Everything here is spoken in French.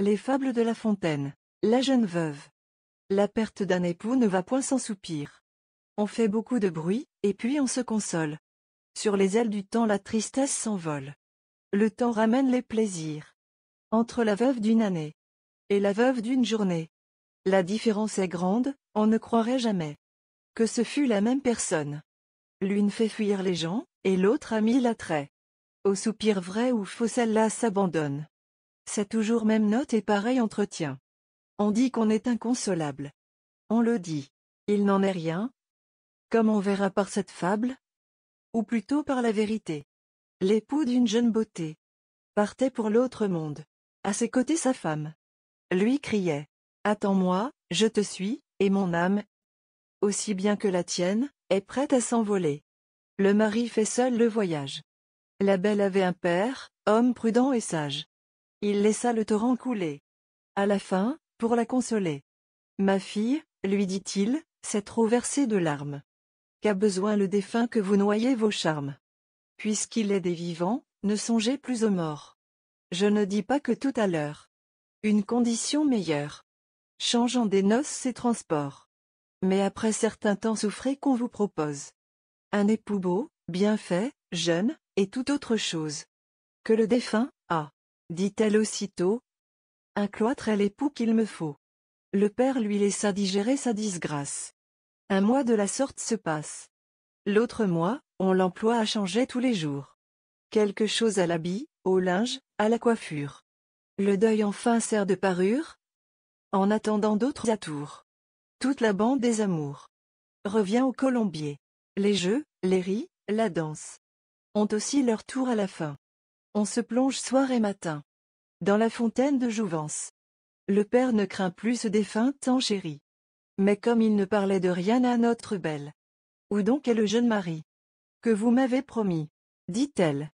Les fables de La Fontaine. La jeune veuve. La perte d'un époux ne va point sans soupir. On fait beaucoup de bruit, et puis on se console. Sur les ailes du temps la tristesse s'envole. Le temps ramène les plaisirs. Entre la veuve d'une année et la veuve d'une journée. La différence est grande, on ne croirait jamais que ce fût la même personne. L'une fait fuir les gens, et l'autre a mis l'attrait. Au soupir vrai ou faux celle-là s'abandonne. C'est toujours même note et pareil entretien. On dit qu'on est inconsolable. On le dit. Il n'en est rien. Comme on verra par cette fable. Ou plutôt par la vérité. L'époux d'une jeune beauté. Partait pour l'autre monde. À ses côtés sa femme. Lui criait. Attends-moi, je te suis, et mon âme, aussi bien que la tienne, est prête à s'envoler. Le mari fait seul le voyage. La belle avait un père, homme prudent et sage. Il laissa le torrent couler. À la fin, pour la consoler. Ma fille, lui dit-il, s'est trop versée de larmes. Qu'a besoin le défunt que vous noyez vos charmes Puisqu'il est des vivants, ne songez plus aux morts. Je ne dis pas que tout à l'heure. Une condition meilleure. Changeant des noces ses transports. Mais après certains temps souffrés qu'on vous propose. Un époux beau, bien fait, jeune, et tout autre chose. Que le défunt, dit-elle aussitôt. Un cloître est l'époux qu'il me faut. Le père lui laissa digérer sa disgrâce. Un mois de la sorte se passe. L'autre mois, on l'emploie à changer tous les jours. Quelque chose à l'habit, au linge, à la coiffure. Le deuil enfin sert de parure, en attendant d'autres atours. Toute la bande des amours revient au colombier. Les jeux, les ris, la danse ont aussi leur tour à la fin. On se plonge soir et matin. Dans la fontaine de Jouvence. Le père ne craint plus ce défunt tant chéri. Mais comme il ne parlait de rien à notre belle. Où donc est le jeune mari Que vous m'avez promis dit-elle.